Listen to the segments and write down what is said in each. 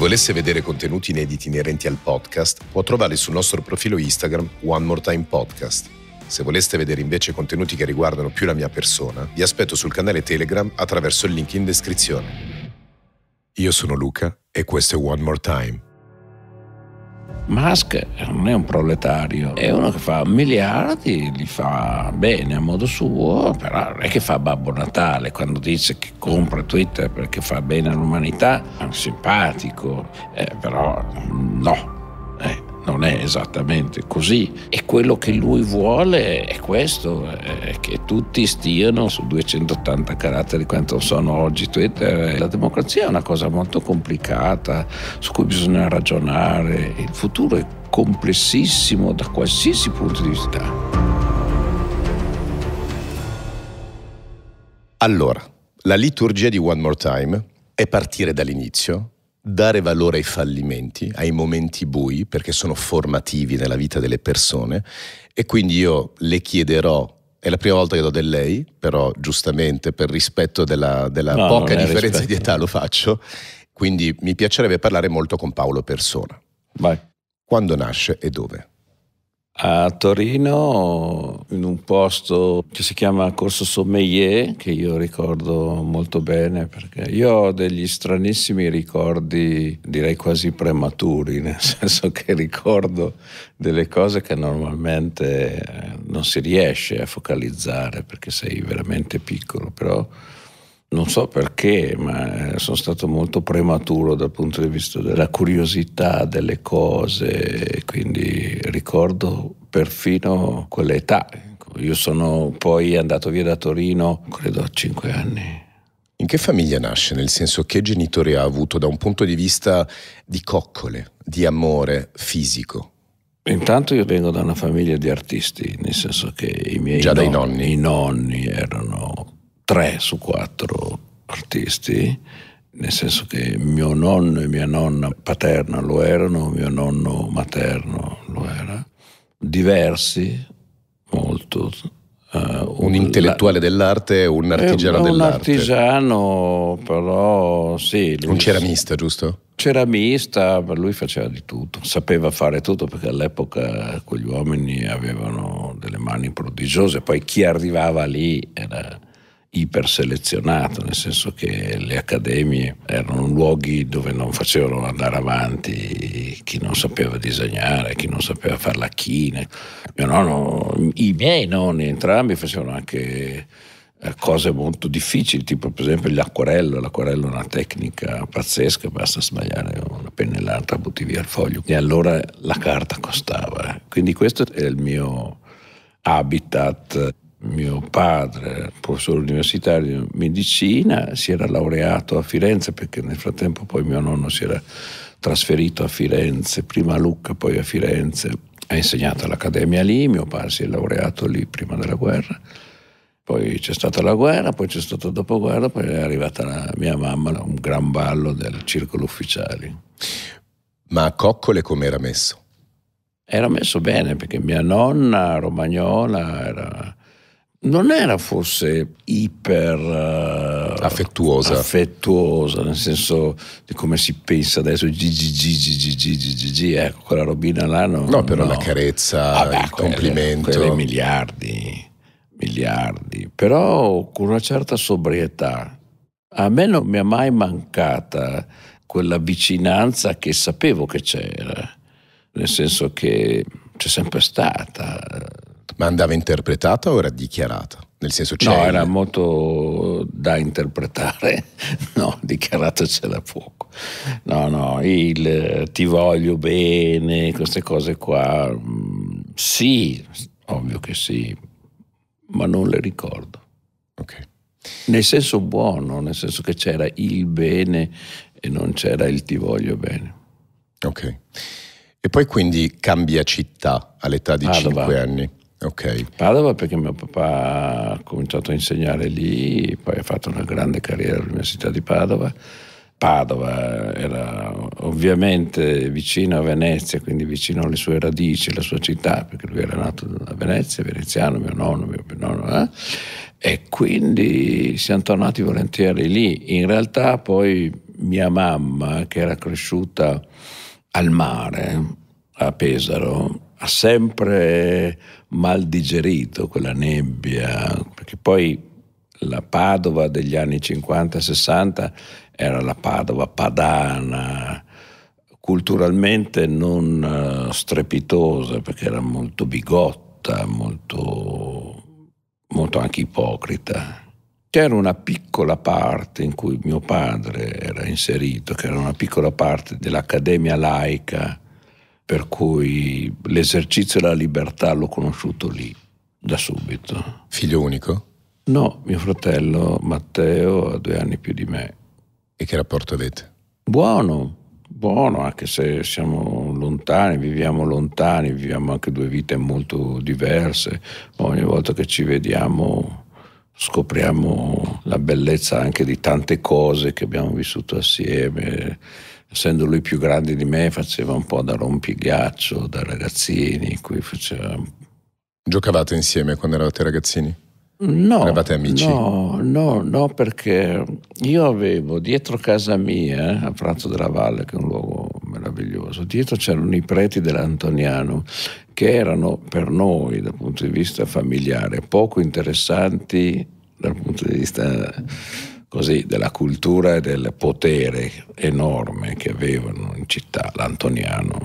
Chi volesse vedere contenuti inediti inerenti al podcast può trovarli sul nostro profilo Instagram One More Time Podcast. Se voleste vedere invece contenuti che riguardano più la mia persona, vi aspetto sul canale Telegram attraverso il link in descrizione. Io sono Luca e questo è One More Time. Musk non è un proletario, è uno che fa miliardi, li fa bene a modo suo, però non è che fa Babbo Natale quando dice che compra Twitter perché fa bene all'umanità, è un simpatico, eh, però no. Eh non è esattamente così. E quello che lui vuole è questo, è che tutti stiano su 280 caratteri quanto sono oggi Twitter. La democrazia è una cosa molto complicata su cui bisogna ragionare. Il futuro è complessissimo da qualsiasi punto di vista. Allora, la liturgia di One More Time è partire dall'inizio dare valore ai fallimenti, ai momenti bui, perché sono formativi nella vita delle persone e quindi io le chiederò è la prima volta che do del lei, però giustamente per rispetto della, della no, poca differenza di età lo faccio, quindi mi piacerebbe parlare molto con Paolo Persona. Vai. Quando nasce e dove? a Torino in un posto che si chiama Corso Sommelier, che io ricordo molto bene perché io ho degli stranissimi ricordi, direi quasi prematuri, nel senso che ricordo delle cose che normalmente eh, non si riesce a focalizzare perché sei veramente piccolo, però non so perché, ma eh, sono stato molto prematuro dal punto di vista della curiosità delle cose, quindi ricordo perfino quell'età. Io sono poi andato via da Torino, credo a cinque anni. In che famiglia nasce? Nel senso che genitore ha avuto da un punto di vista di coccole, di amore fisico? Intanto io vengo da una famiglia di artisti, nel senso che i miei Già nonni, dai nonni. I nonni erano tre su quattro artisti, nel senso che mio nonno e mia nonna paterna lo erano, mio nonno materno lo era, diversi molto. Uh, un, intellettuale la... dell'arte un eh, artigiano un dell'arte. Un artigiano, però sì. un ceramista, giusto? Ceramista, lui faceva di tutto, sapeva fare tutto perché all'epoca quegli uomini avevano delle mani prodigiose, poi chi arrivava lì era iperselezionato, nel senso che le accademie erano luoghi dove non facevano andare avanti chi non sapeva disegnare, chi non sapeva fare la china. Mio nonno, I miei nonni entrambi facevano anche eh, cose molto difficili, tipo per esempio l'acquarello, l'acquarello è una tecnica pazzesca, basta sbagliare una pennellata, butti via il foglio. E allora la carta costava. Quindi questo è il mio habitat mio padre, professore universitario di medicina, si era laureato a Firenze perché nel frattempo poi mio nonno si era trasferito a Firenze, prima a Lucca, poi a Firenze. Ha insegnato all'Accademia lì, mio padre si è laureato lì prima della guerra. Poi c'è stata la guerra, poi c'è stato il dopoguerra, poi è arrivata la mia mamma, un gran ballo del circolo ufficiali. Ma a Coccole come era messo? Era messo bene perché mia nonna romagnola era non era forse iper uh, affettuosa. affettuosa, nel senso di come si pensa adesso, GGG, ecco quella robina là. No, no però no. la carezza, Vabbè, il quelle, complimento. Quelle miliardi, miliardi, però con una certa sobrietà. A me non mi è mai mancata quella vicinanza che sapevo che c'era, nel senso che c'è sempre stata ma andava interpretata o era dichiarata? Nel senso c'è. No, era molto da interpretare, no, dichiarato c'era poco. No, no, il ti voglio bene, queste cose qua, mm, sì, ovvio che sì, ma non le ricordo. Ok. Nel senso buono, nel senso che c'era il bene e non c'era il ti voglio bene. Ok. E poi quindi cambia città all'età di Padova. 5 anni. Ok. Padova perché mio papà ha cominciato a insegnare lì, poi ha fatto una grande carriera all'Università di Padova. Padova era ovviamente vicino a Venezia, quindi vicino alle sue radici, alla sua città, perché lui era nato a Venezia, veneziano, mio nonno, mio nonno, eh? e quindi siamo tornati volentieri lì. In realtà poi mia mamma, che era cresciuta al mare, a Pesaro, ha sempre mal digerito quella nebbia, perché poi la Padova degli anni 50-60 era la Padova padana, culturalmente non eh, strepitosa perché era molto bigotta, molto, molto anche ipocrita. C'era una piccola parte in cui mio padre era inserito, che era una piccola parte dell'Accademia laica per cui l'esercizio della libertà l'ho conosciuto lì, da subito. Figlio unico? No, mio fratello Matteo ha due anni più di me. E che rapporto avete? Buono, buono, anche se siamo lontani, viviamo lontani, viviamo anche due vite molto diverse, ma ogni volta che ci vediamo scopriamo la bellezza anche di tante cose che abbiamo vissuto assieme essendo lui più grande di me, faceva un po' da rompighiaccio, da ragazzini, qui faceva... Giocavate insieme quando eravate ragazzini? No, eravate amici? No, no, no, perché io avevo dietro casa mia, a Prato della Valle, che è un luogo meraviglioso, dietro c'erano i preti dell'Antoniano, che erano per noi, dal punto di vista familiare, poco interessanti dal punto di vista così, della cultura e del potere enorme che avevano in città l'Antoniano.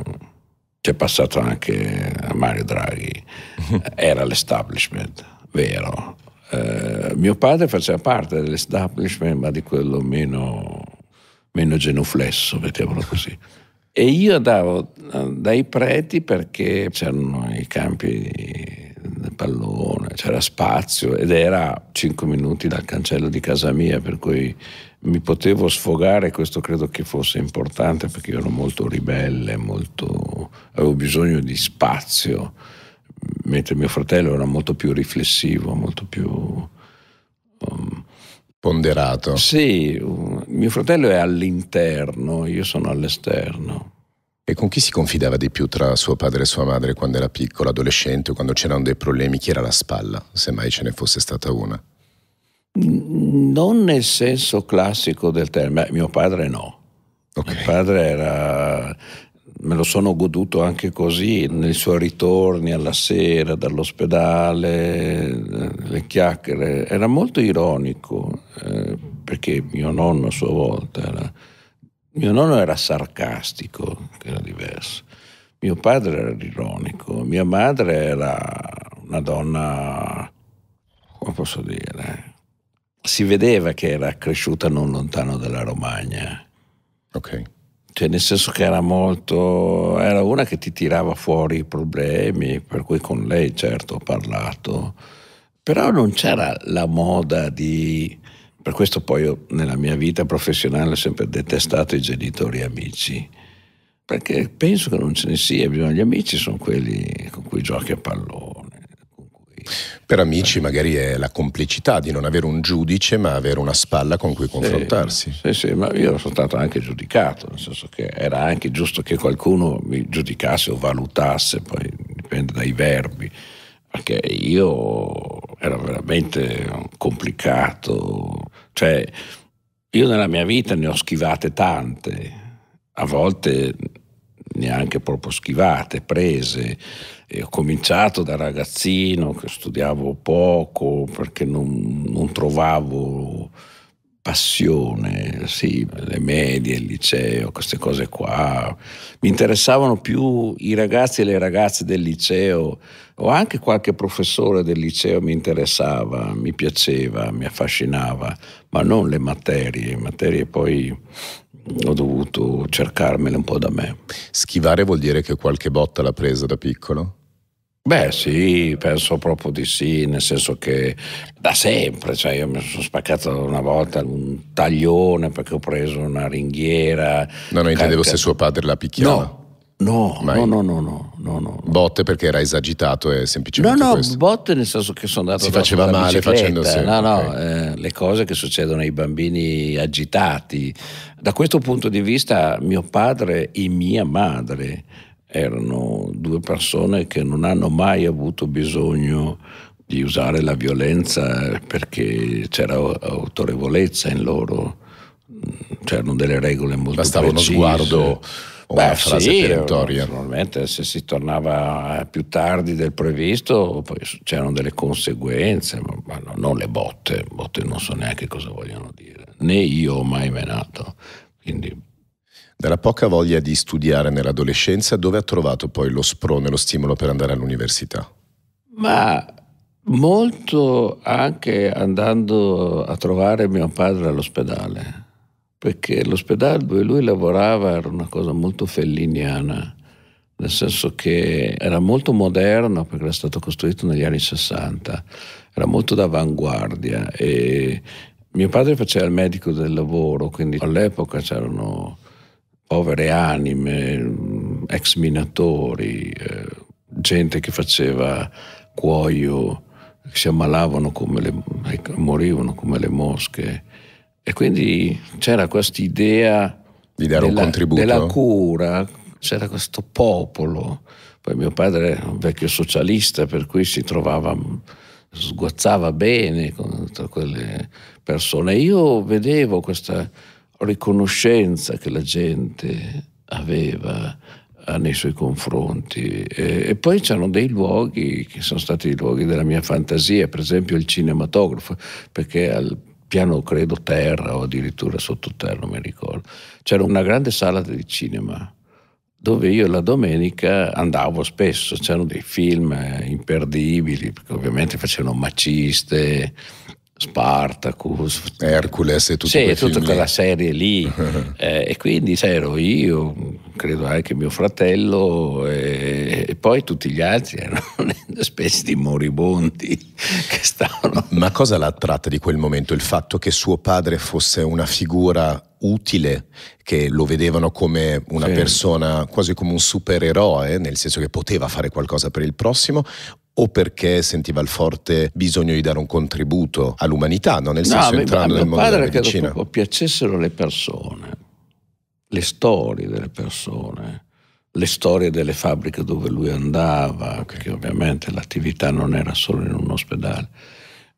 C'è passato anche Mario Draghi, era l'establishment, vero. Eh, mio padre faceva parte dell'establishment, ma di quello meno, meno genuflesso, mettiamolo così. E io andavo eh, dai preti perché c'erano i campi del pallone, c'era spazio ed era 5 minuti dal cancello di casa mia, per cui mi potevo sfogare, questo credo che fosse importante perché io ero molto ribelle, molto, avevo bisogno di spazio, mentre mio fratello era molto più riflessivo, molto più... Um, Ponderato. Sì, mio fratello è all'interno, io sono all'esterno e con chi si confidava di più tra suo padre e sua madre quando era piccola, adolescente, o quando c'erano dei problemi? Chi era la spalla, se mai ce ne fosse stata una? Mm, non nel senso classico del termine, mio padre no. Okay. Mio padre era, me lo sono goduto anche così, nei suoi ritorni alla sera dall'ospedale, le chiacchiere, era molto ironico, eh, perché mio nonno a sua volta era mio nonno era sarcastico, che era diverso. Mio padre era ironico. Mia madre era una donna, come posso dire, si vedeva che era cresciuta non lontano dalla Romagna. Ok. Cioè, nel senso che era molto. era una che ti tirava fuori i problemi, per cui con lei certo ho parlato, però non c'era la moda di per questo poi io nella mia vita professionale ho sempre detestato i genitori amici, perché penso che non ce ne sia, gli amici sono quelli con cui giochi a pallone. Cui... Per amici magari è la complicità di non avere un giudice ma avere una spalla con cui confrontarsi. sì, sì ma io sono stato anche giudicato, nel senso che era anche giusto che qualcuno mi giudicasse o valutasse, poi dipende dai verbi perché io ero veramente complicato, cioè, io nella mia vita ne ho schivate tante, a volte neanche proprio schivate, prese. E ho cominciato da ragazzino che studiavo poco perché non, non trovavo passione, sì, le medie, il liceo, queste cose qua. Mi interessavano più i ragazzi e le ragazze del liceo o anche qualche professore del liceo mi interessava, mi piaceva, mi affascinava, ma non le materie, Le materie poi ho dovuto cercarmele un po' da me. Schivare vuol dire che qualche botta l'ha presa da piccolo? Beh sì, penso proprio di sì, nel senso che da sempre, cioè io mi sono spaccato una volta un taglione perché ho preso una ringhiera. No, non intendevo se suo padre la picchiava. No. No, no, no, no, no, Botte perché era esagitato e semplicemente. No, no, botte nel senso che sono andato. a Si faceva male facendosi. No, no, eh, le cose che succedono ai bambini agitati. Da questo punto di vista, mio padre e mia madre erano due persone che non hanno mai avuto bisogno di usare la violenza perché c'era autorevolezza in loro, mm, c'erano delle regole molto Bastava precise. Bastava uno sguardo o Beh, una frase sì, perentoria. Naturalmente se si tornava più tardi del previsto poi c'erano delle conseguenze, ma non le botte, botte non so neanche cosa vogliono dire, né io ho mai menato, quindi dalla poca voglia di studiare nell'adolescenza, dove ha trovato poi lo sprone, lo stimolo per andare all'università? Ma molto anche andando a trovare mio padre all'ospedale, perché l'ospedale dove lui lavorava era una cosa molto felliniana, nel senso che era molto moderno perché era stato costruito negli anni 60, era molto d'avanguardia e mio padre faceva il medico del lavoro, quindi all'epoca c'erano povere anime, ex minatori, eh, gente che faceva cuoio, si ammalavano come le, morivano come le mosche. E quindi c'era questa idea di dare della, un contributo. della cura, c'era questo popolo. Poi mio padre era un vecchio socialista, per cui si trovava, sguazzava bene con tutte quelle persone. Io vedevo questa riconoscenza che la gente aveva eh, nei suoi confronti. E, e poi c'erano dei luoghi che sono stati i luoghi della mia fantasia, per esempio il cinematografo, perché al piano credo terra o addirittura sottoterra, non mi ricordo, c'era una grande sala di cinema dove io la domenica andavo spesso, c'erano dei film eh, imperdibili, perché ovviamente facevano maciste, Spartacus, Hercules e tutto sì, tutta quella serie lì. eh, e quindi sai, ero io, credo anche mio fratello, e, e poi tutti gli altri erano una specie di moribondi che stavano. Ma cosa l'ha attratta di quel momento? Il fatto che suo padre fosse una figura utile, che lo vedevano come una sì. persona, quasi come un supereroe, nel senso che poteva fare qualcosa per il prossimo, o perché sentiva il forte bisogno di dare un contributo all'umanità, non nel senso no, entrando nel mondo della medicina. Mio padre piacessero le persone, le storie delle persone, le storie delle fabbriche dove lui andava, perché ovviamente l'attività non era solo in un ospedale.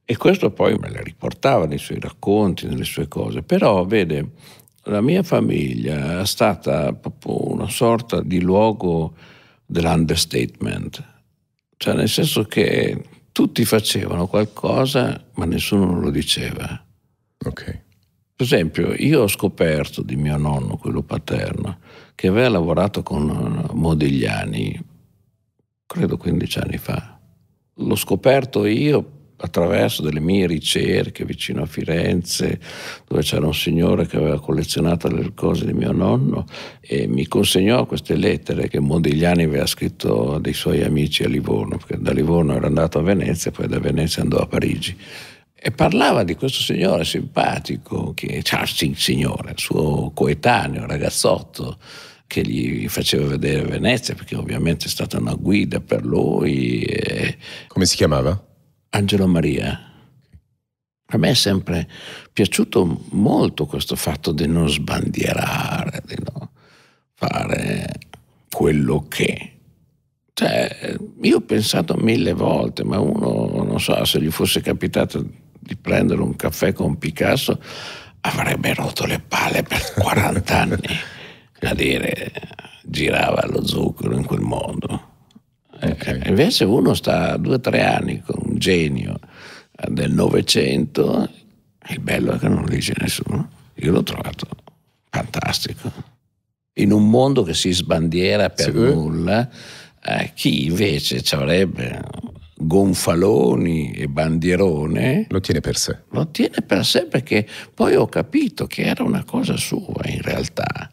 E questo poi me le riportava nei suoi racconti, nelle sue cose. Però, vede, la mia famiglia è stata proprio una sorta di luogo dell'understatement cioè, nel senso che tutti facevano qualcosa, ma nessuno lo diceva. Ok. Per esempio, io ho scoperto di mio nonno, quello paterno, che aveva lavorato con eh, Modigliani, credo 15 anni fa. L'ho scoperto io attraverso delle mie ricerche vicino a Firenze, dove c'era un signore che aveva collezionato le cose di mio nonno e mi consegnò queste lettere che Modigliani aveva scritto a dei suoi amici a Livorno, perché da Livorno era andato a Venezia, poi da Venezia andò a Parigi. E parlava di questo signore simpatico, che Charcing cioè, signore, suo coetaneo, ragazzotto, che gli faceva vedere Venezia, perché ovviamente è stata una guida per lui. E... Come si chiamava? Angelo Maria. A me è sempre piaciuto molto questo fatto di non sbandierare, di non fare quello che. Cioè, io ho pensato mille volte, ma uno, non so, se gli fosse capitato di prendere un caffè con Picasso, avrebbe rotto le palle per 40 anni a dire girava lo zucchero in quel mondo. Okay. Invece uno sta due o tre anni con genio del Novecento, il bello è che non lo dice nessuno. Io l'ho trovato fantastico. In un mondo che si sbandiera per sì. nulla, eh, chi invece ci avrebbe gonfaloni e bandierone. Lo tiene per sé. Lo tiene per sé perché poi ho capito che era una cosa sua in realtà.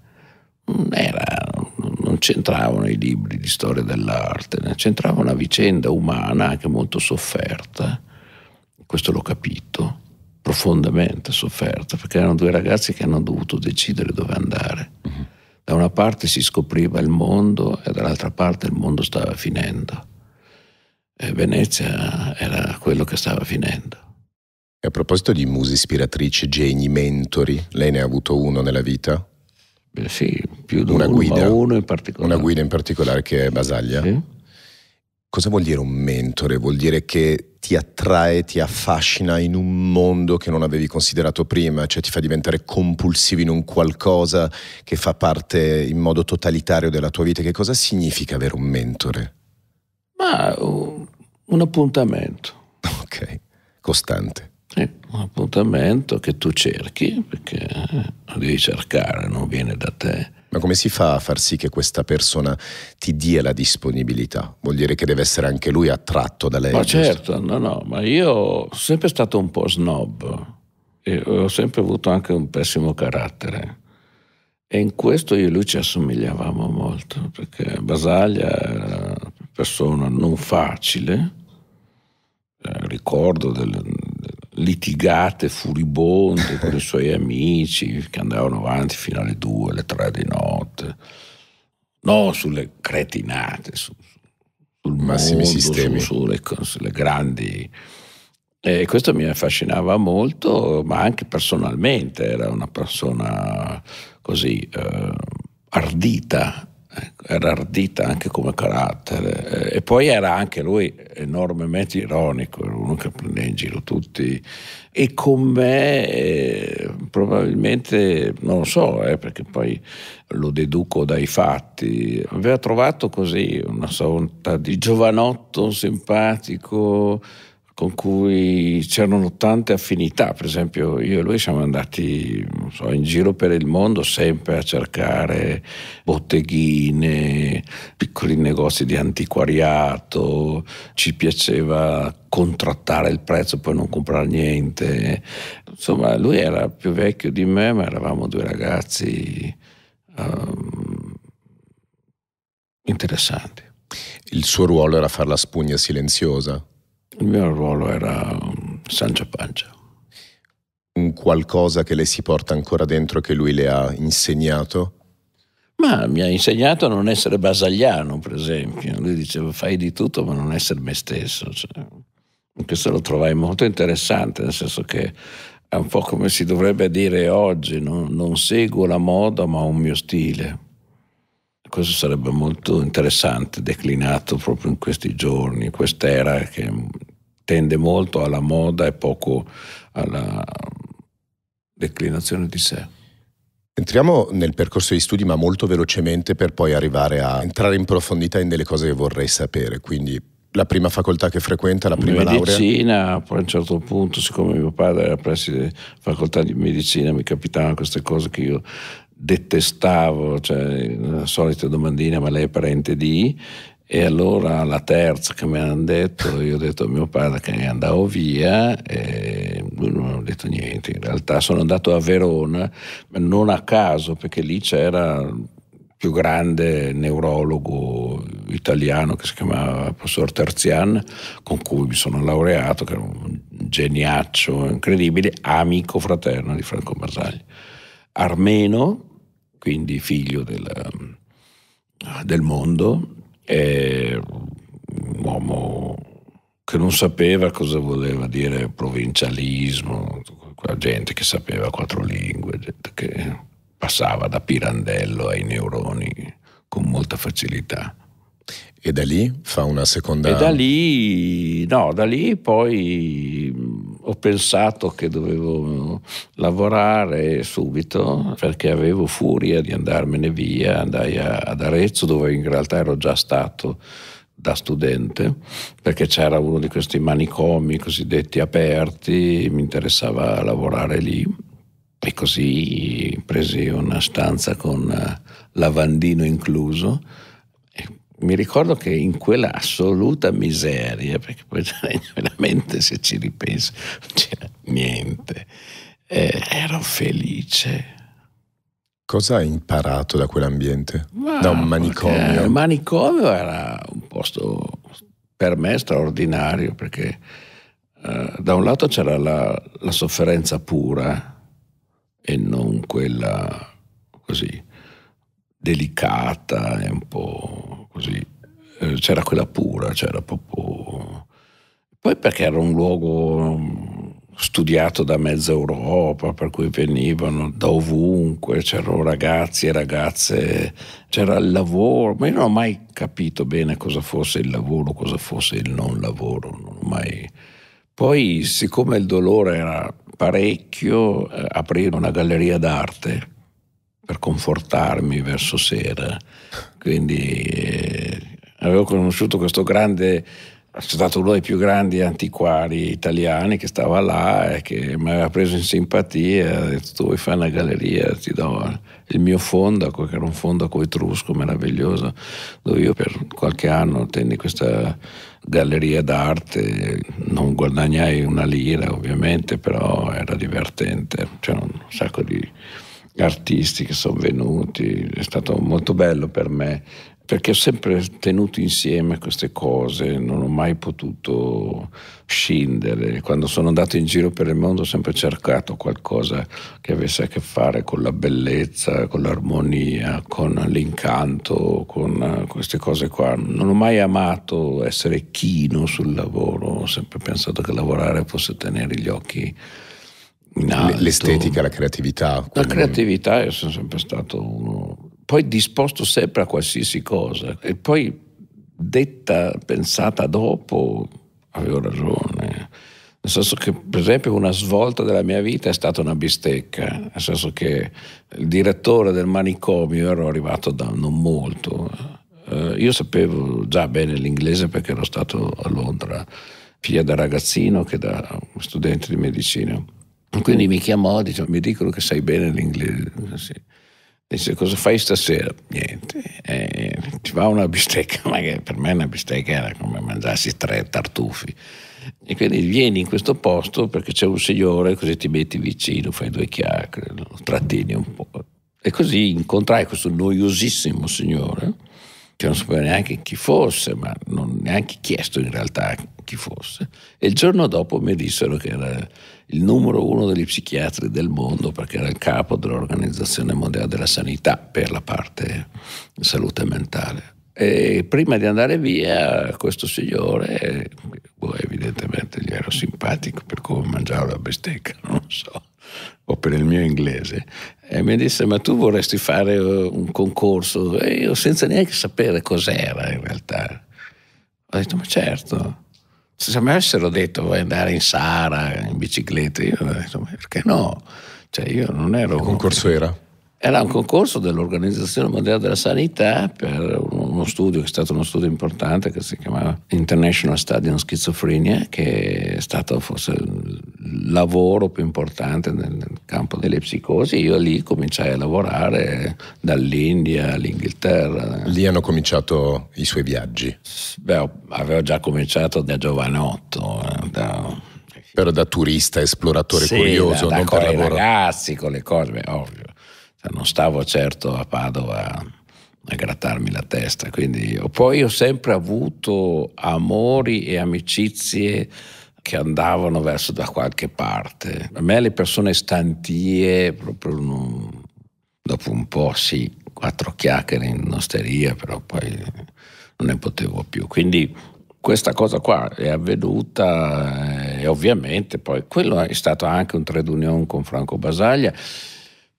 non Era un non c'entravano i libri di storia dell'arte, ne c'entrava una vicenda umana anche molto sofferta, questo l'ho capito, profondamente sofferta, perché erano due ragazzi che hanno dovuto decidere dove andare. Mhm. Da una parte si scopriva il mondo e dall'altra parte il mondo stava finendo. E Venezia era quello che stava finendo. E a proposito di muse ispiratrici, geni, mentori, lei ne ha avuto uno nella vita? Eh, sì, più da una guida, uno in particolare. Una guida in particolare che è Basaglia. Sì. Cosa vuol dire un mentore? Vuol dire che ti attrae, ti affascina in un mondo che non avevi considerato prima, cioè ti fa diventare compulsivo in un qualcosa che fa parte in modo totalitario della tua vita. Che cosa significa avere un mentore? Ma uh, un appuntamento. Ok, costante un appuntamento che tu cerchi, perché lo eh, devi cercare, non viene da te. Ma come si fa a far sì che questa persona ti dia la disponibilità? Vuol dire che deve essere anche lui attratto da lei? Ma certo, no, no, ma io sono sempre stato un po' snob e ho sempre avuto anche un pessimo carattere. E in questo io e lui ci assomigliavamo molto, perché Basaglia era una persona non facile, eh, ricordo del, litigate furibonde con i suoi amici che andavano avanti fino alle 2, alle 3 di notte, no sulle cretinate, su, sul massimo sistema, sulle, sulle grandi... E questo mi affascinava molto, ma anche personalmente era una persona così eh, ardita Ecco, era ardita anche come carattere e poi era anche lui enormemente ironico, era uno che prende in giro tutti e con me eh, probabilmente, non lo so, eh, perché poi lo deduco dai fatti, aveva trovato così una sorta di giovanotto simpatico con cui c'erano tante affinità, per esempio io e lui siamo andati so, in giro per il mondo sempre a cercare botteghine, piccoli negozi di antiquariato, ci piaceva contrattare il prezzo poi non comprare niente, insomma lui era più vecchio di me ma eravamo due ragazzi um, interessanti. Il suo ruolo era far la spugna silenziosa? Il mio ruolo era um, Sancio Pancia. Un qualcosa che lei si porta ancora dentro che lui le ha insegnato? Ma mi ha insegnato a non essere basagliano, per esempio. Lui diceva fai di tutto ma non essere me stesso. Cioè, questo lo trovai molto interessante, nel senso che è un po' come si dovrebbe dire oggi, no? non seguo la moda ma ho un mio stile. Questo sarebbe molto interessante, declinato proprio in questi giorni, quest'era che tende molto alla moda e poco alla declinazione di sé. Entriamo nel percorso di studi ma molto velocemente per poi arrivare a entrare in profondità in delle cose che vorrei sapere, quindi la prima facoltà che frequenta, la prima medicina, laurea? Medicina, poi a un certo punto, siccome mio padre era presso la facoltà di medicina, mi capitavano queste cose che io detestavo, cioè la solita domandina, ma lei è parente di? E allora la terza che mi hanno detto, io ho detto a mio padre che andavo via e lui non ha detto niente. In realtà sono andato a Verona, ma non a caso, perché lì c'era il più grande neurologo italiano che si chiamava professor Terzian, con cui mi sono laureato, che era un geniaccio incredibile, amico fraterno di Franco Basagli. Armeno, quindi figlio della, eh, del mondo, è un uomo che non sapeva cosa voleva dire provincialismo, gente che sapeva quattro lingue, gente che passava da Pirandello ai neuroni con molta facilità. E da lì fa una seconda... E da lì, no, da lì poi ho pensato che dovevo lavorare subito perché avevo furia di andarmene via, andai ad Arezzo dove in realtà ero già stato da studente perché c'era uno di questi manicomi cosiddetti aperti, mi interessava lavorare lì e così presi una stanza con eh, lavandino incluso mi ricordo che in quella assoluta miseria, perché poi veramente se ci ripenso non c'era niente, eh, ero felice. Cosa hai imparato da quell'ambiente? Ma, da un manicomio? Eh, il manicomio era un posto per me straordinario perché eh, da un lato c'era la, la, sofferenza pura e non quella così delicata e un po' così, eh, c'era quella pura, c'era proprio... Poi perché era un luogo mm, studiato da mezza Europa, per cui venivano da ovunque, c'erano ragazzi e ragazze, c'era il lavoro, ma io non ho mai capito bene cosa fosse il lavoro, cosa fosse il non lavoro, non mai... Poi, siccome il dolore era parecchio, eh, aprire una galleria d'arte per confortarmi verso sera quindi eh, avevo conosciuto questo grande è stato uno dei più grandi antiquari italiani che stava là e che mi aveva preso in simpatia, ha detto tu vuoi fare una galleria, ti do il mio fondaco, che era un fondaco etrusco meraviglioso, dove io per qualche anno tenni questa galleria d'arte, non guadagnai una lira ovviamente, però era divertente, c'era un sacco di artisti che sono venuti, è stato molto bello per me perché ho sempre tenuto insieme queste cose, non ho mai potuto scindere. Quando sono andato in giro per il mondo ho sempre cercato qualcosa che avesse a che fare con la bellezza, con l'armonia, con l'incanto, con queste cose qua. Non ho mai amato essere chino sul lavoro, ho sempre pensato che lavorare fosse tenere gli occhi l'estetica, la creatività. La creatività, io sono sempre stato uno, poi disposto sempre a qualsiasi cosa e poi detta, pensata dopo, avevo ragione. Nel senso che, per esempio, una svolta della mia vita è stata una bistecca, nel senso che il direttore del manicomio ero arrivato da non molto. Eh, io sapevo già bene l'inglese perché ero stato a Londra, sia da ragazzino che da studente di medicina quindi mi chiamò, e dice mi dicono che sai bene l'inglese. Sì. Dice, cosa fai stasera? Niente. Eh, ti va una bistecca, ma che per me una bistecca era come mangiarsi tre tartufi. E quindi vieni in questo posto perché c'è un signore, così ti metti vicino, fai due chiacchiere, lo trattini un po'. E così incontrai questo noiosissimo signore che cioè, non sapeva neanche chi fosse, ma non neanche chiesto in realtà chi fosse. E il giorno dopo mi dissero che era il numero uno degli psichiatri del mondo perché era il capo dell'Organizzazione Mondiale della Sanità per la parte salute mentale. E prima di andare via, questo signore, boh, evidentemente gli ero simpatico per come mangiava la bistecca, non so o per il mio inglese, e mi disse ma tu vorresti fare eh, un concorso? E io senza neanche sapere cos'era in realtà. Ho detto ma certo, se mi avessero detto vuoi andare in Sara in bicicletta, io ho detto ma perché no? Cioè io non ero... Che concorso era? Era un concorso dell'Organizzazione Mondiale della Sanità per uno studio, che è stato uno studio importante, che si chiamava International Study on Schizophrenia, che è stato forse il lavoro più importante nel campo delle psicosi. Io lì cominciai a lavorare dall'India all'Inghilterra. Lì hanno cominciato i suoi viaggi? Beh, avevo già cominciato da giovanotto, eh, da però da turista, esploratore sì, curioso, da, da non con per i lavoro. ragazzi, con le cose, beh, ovvio. Cioè, non stavo certo a Padova a grattarmi la testa. Quindi, poi ho sempre avuto amori e amicizie che andavano verso da qualche parte. A me le persone stantie, proprio non... dopo un po' sì, quattro chiacchiere in osteria, però poi non ne potevo più. Quindi questa cosa qua è avvenuta eh, e ovviamente poi quello è stato anche un trade union con Franco Basaglia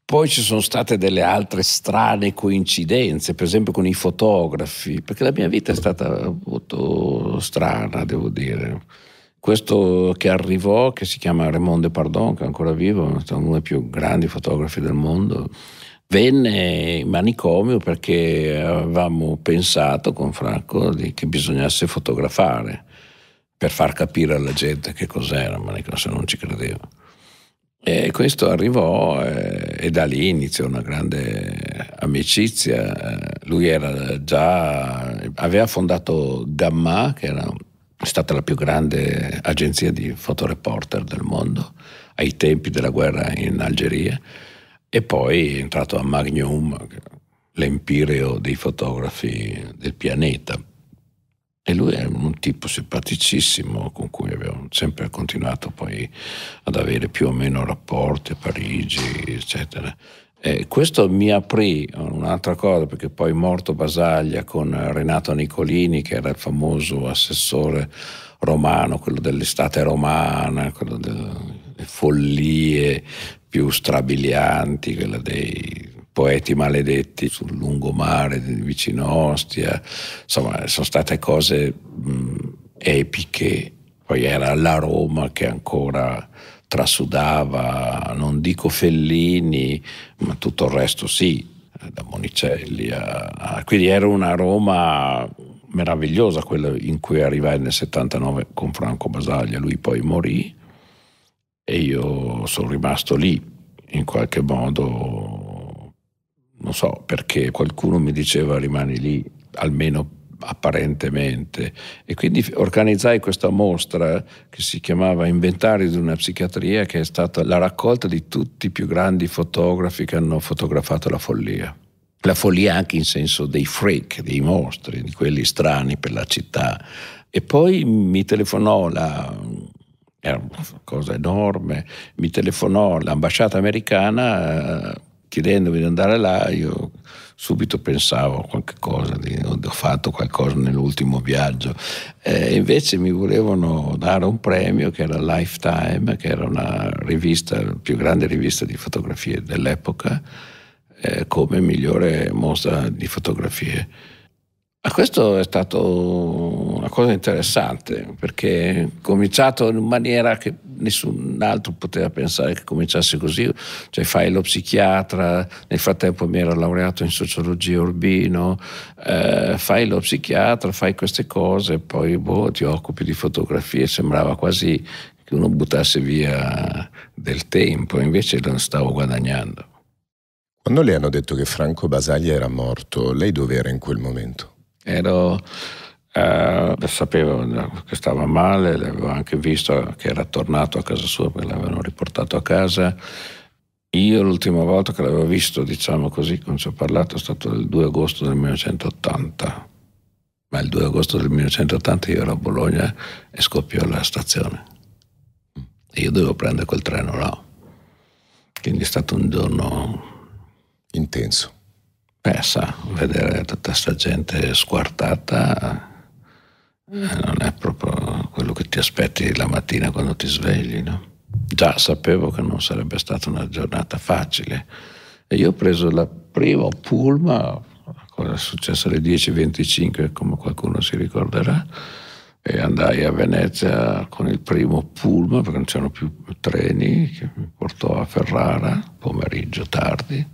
poi ci sono state delle altre strane coincidenze, per esempio con i fotografi, perché la mia vita è stata molto strana, devo dire. Questo che arrivò, che si chiama Raymond Pardon, che è ancora vivo, è uno dei più grandi fotografi del mondo, venne in manicomio perché avevamo pensato con Franco che bisognasse fotografare per far capire alla gente che cos'era il manicomio, se non ci credeva e questo arrivò eh, e da lì iniziò una grande amicizia. Lui era già, aveva fondato Gamma, che era stata la più grande agenzia di fotoreporter del mondo ai tempi della guerra in Algeria, e poi è entrato a Magnum, l'empireo dei fotografi del pianeta. E lui è un tipo simpaticissimo con cui abbiamo sempre continuato poi ad avere più o meno rapporti a Parigi, eccetera. E questo mi aprì eh, un'altra cosa, perché poi morto Basaglia con Renato Nicolini, che era il famoso assessore romano, quello dell'estate romana, quello delle follie più strabilianti, quella dei poeti maledetti sul lungomare vicino Ostia, insomma sono state cose mh, epiche, poi era la Roma che ancora trasudava, non dico Fellini, ma tutto il resto sì, da Monicelli a, a, quindi era una Roma meravigliosa quella in cui arrivai nel 79 con Franco Basaglia, lui poi morì e io sono rimasto lì in qualche modo non so perché qualcuno mi diceva rimani lì almeno apparentemente. E quindi organizzai questa mostra che si chiamava Inventari di una psichiatria, che è stata la raccolta di tutti i più grandi fotografi che hanno fotografato la follia. La follia anche in senso dei freak, dei mostri, di quelli strani per la città. E poi mi telefonò la, era una cosa enorme, mi telefonò l'ambasciata americana chiedendomi di andare là, io subito pensavo a qualche cosa, di, ho fatto qualcosa nell'ultimo viaggio. Eh, invece mi volevano dare un premio che era Lifetime, che era una rivista, la più grande rivista di fotografie dell'epoca, eh, come migliore mostra di fotografie. Questo è stato una cosa interessante perché è cominciato in maniera che nessun altro poteva pensare che cominciasse così, cioè fai lo psichiatra, nel frattempo mi ero laureato in sociologia urbino, eh, fai lo psichiatra, fai queste cose, poi boh, ti occupi di fotografie, sembrava quasi che uno buttasse via del tempo, invece lo stavo guadagnando. Quando le hanno detto che Franco Basaglia era morto, lei dove era in quel momento? Ero, eh, sapevo che stava male, l'avevo anche visto che era tornato a casa sua perché l'avevano riportato a casa. Io l'ultima volta che l'avevo visto, diciamo così, come ci ho parlato, è stato il 2 agosto del 1980. Ma il 2 agosto del 1980 io ero a Bologna e scoppiò la stazione. E io dovevo prendere quel treno là. Quindi è stato un giorno intenso pesa vedere tutta questa gente squartata. Eh, non è proprio quello che ti aspetti la mattina quando ti svegli, no? Già sapevo che non sarebbe stata una giornata facile. E io ho preso la prima pulma, cosa è successo alle 10.25, come qualcuno si ricorderà, e andai a Venezia con il primo pullman, perché non c'erano più treni, che mi portò a Ferrara, pomeriggio tardi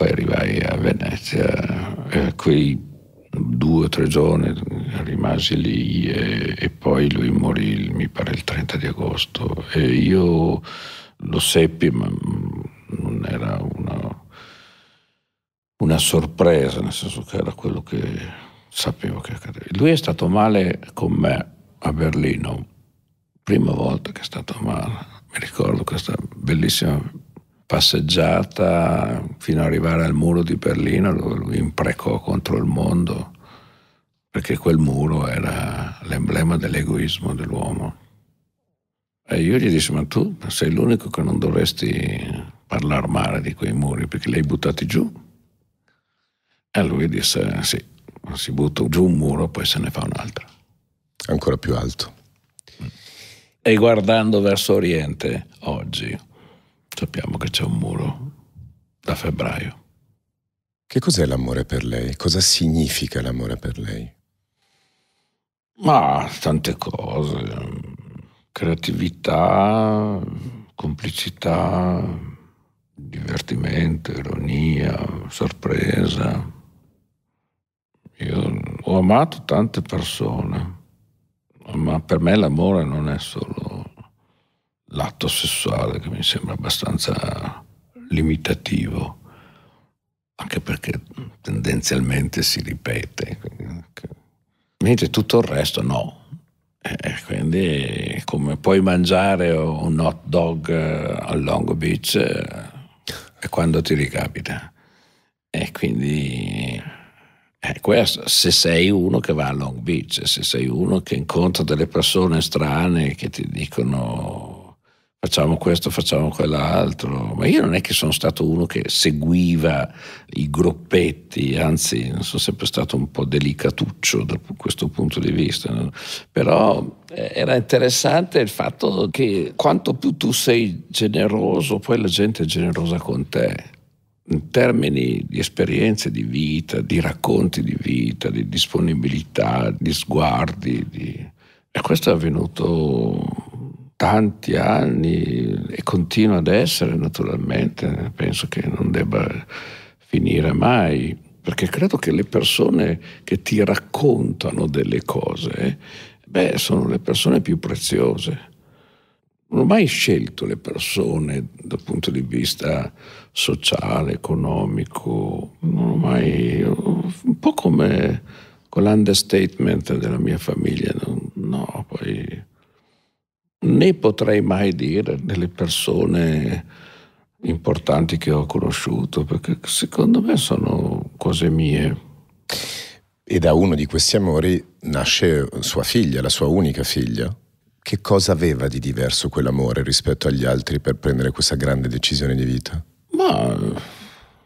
poi arrivai a Venezia, eh, quei due o tre giorni rimasi lì e, e poi lui morì, mi pare, il 30 di agosto. E io lo seppi, ma non era una, una sorpresa, nel senso che era quello che sapevo che accadeva. Lui è stato male con me a Berlino, prima volta che è stato male. Mi ricordo questa bellissima passeggiata fino ad arrivare al muro di Berlino dove lui imprecò contro il mondo perché quel muro era l'emblema dell'egoismo dell'uomo. E io gli dissi, ma tu sei l'unico che non dovresti parlare male di quei muri perché li hai buttati giù. E lui disse, sì, si butta giù un muro, poi se ne fa un altro. Ancora più alto. E guardando verso Oriente oggi, sappiamo che c'è un muro da febbraio. Che cos'è l'amore per lei? Cosa significa l'amore per lei? Ma tante cose, creatività, complicità, divertimento, ironia, sorpresa. Io ho amato tante persone, ma per me l'amore non è solo l'atto sessuale che mi sembra abbastanza limitativo, anche perché tendenzialmente si ripete. Mentre tutto il resto no. Eh, eh, quindi come puoi mangiare un hot dog eh, a Long Beach eh, quando ti ricapita. E quindi è eh, questo, se sei uno che va a Long Beach, se sei uno che incontra delle persone strane che ti dicono facciamo questo, facciamo quell'altro, ma io non è che sono stato uno che seguiva i gruppetti, anzi sono sempre stato un po' delicatuccio da questo punto di vista, però eh, era interessante il fatto che quanto più tu sei generoso, poi la gente è generosa con te in termini di esperienze di vita, di racconti di vita, di disponibilità, di sguardi. Di... E questo è avvenuto tanti anni e continua ad essere naturalmente, penso che non debba finire mai, perché credo che le persone che ti raccontano delle cose, beh, sono le persone più preziose. Non ho mai scelto le persone dal punto di vista sociale, economico, non ho mai, un po' come con l'understatement della mia famiglia, no, poi né potrei mai dire delle persone importanti che ho conosciuto, perché secondo me sono cose mie. E da uno di questi amori nasce sua figlia, la sua unica figlia. Che cosa aveva di diverso quell'amore rispetto agli altri per prendere questa grande decisione di vita? Ma,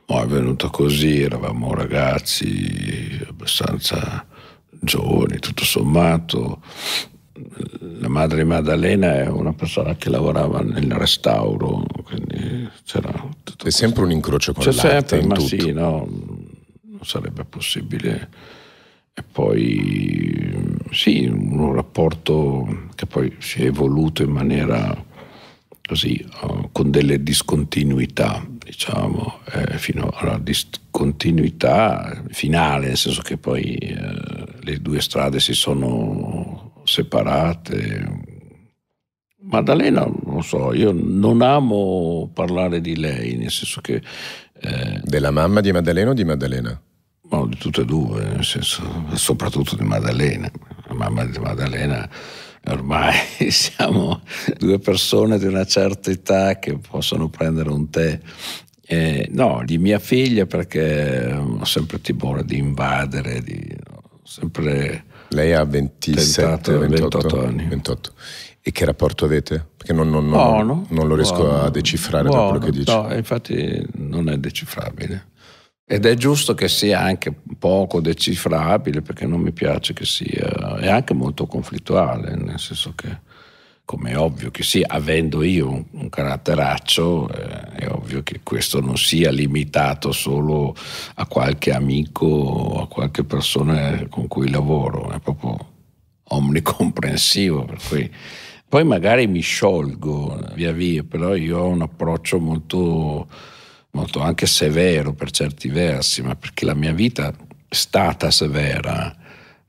ma è venuto così, eravamo ragazzi abbastanza giovani, tutto sommato, la madre Maddalena è una persona che lavorava nel restauro, quindi c'era tutto. È sempre un incrocio con C'è l'arte sempre, in ma tutto. sì, no, non sarebbe possibile. E poi sì, un rapporto che poi si è evoluto in maniera così, eh, con delle discontinuità, diciamo, eh, fino alla discontinuità finale, nel senso che poi eh, le due strade si sono separate. Maddalena, non so, io non amo parlare di lei, nel senso che... Eh, Della mamma di Maddalena o di Maddalena? No, di tutte e due, nel senso, soprattutto di Maddalena. La mamma di Maddalena ormai siamo due persone di una certa età che possono prendere un tè. Eh, no, di mia figlia perché ho sempre timore di invadere, di, ho sempre lei ha 27, 28, 28 anni. 28. E che rapporto avete? Perché non, non, non, non lo riesco buono, a decifrare buono, da quello che dici. No, eh, infatti non è decifrabile. Ed è giusto che sia anche poco decifrabile perché non mi piace che sia, è anche molto conflittuale, nel senso che come è ovvio che sia, avendo io un, un caratteraccio, eh, è ovvio che questo non sia limitato solo a qualche amico o a qualche persona con cui lavoro, è proprio omnicomprensivo. Per cui. Poi magari mi sciolgo via via, però io ho un approccio molto, molto anche severo per certi versi, ma perché la mia vita è stata severa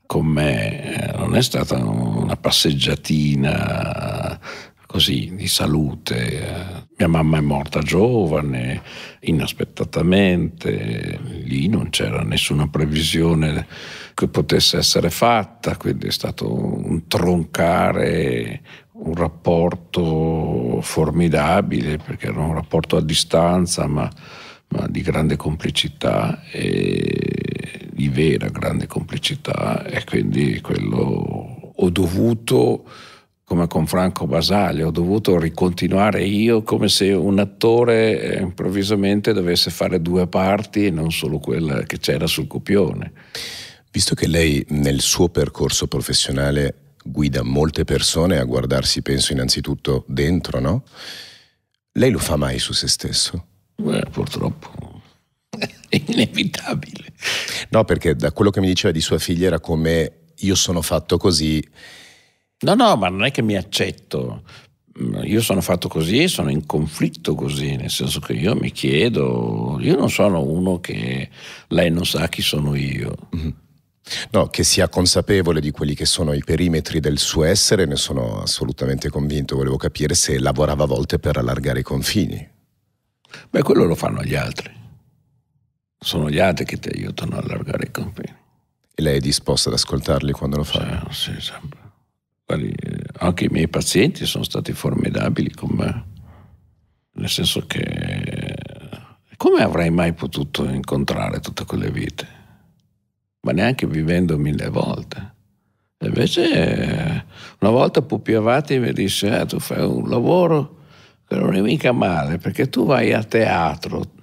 con me non è stata una passeggiatina così di salute. Mia mamma è morta giovane, inaspettatamente, lì non c'era nessuna previsione che potesse essere fatta, quindi è stato un troncare un rapporto formidabile, perché era un rapporto a distanza, ma, ma di grande complicità. E di vera grande complicità e quindi quello ho dovuto come con Franco Basaglia, ho dovuto ricontinuare io come se un attore eh, improvvisamente dovesse fare due parti e non solo quella che c'era sul copione. Visto che lei nel suo percorso professionale guida molte persone a guardarsi, penso innanzitutto dentro, no? Lei lo fa mai su se stesso? Beh, purtroppo. È inevitabile. No, perché da quello che mi diceva di sua figlia era come io sono fatto così. No, no, ma non è che mi accetto. Mm, io sono fatto così e sono in conflitto così, nel senso che io mi chiedo, io non sono uno che lei non sa chi sono io. Mm-hmm. No, che sia consapevole di quelli che sono i perimetri del suo essere, ne sono assolutamente convinto. Volevo capire se lavorava a volte per allargare i confini. Beh, quello lo fanno gli altri sono gli altri che ti aiutano a allargare i confini. E lei è disposta ad ascoltarli quando lo fa? Sì, sì sempre. Guardi, anche i miei pazienti sono stati formidabili con me, nel senso che come avrei mai potuto incontrare tutte quelle vite? Ma neanche vivendo mille volte. E invece una volta Pupi Avati mi disse, eh, tu fai un lavoro che non è mica male, perché tu vai a teatro,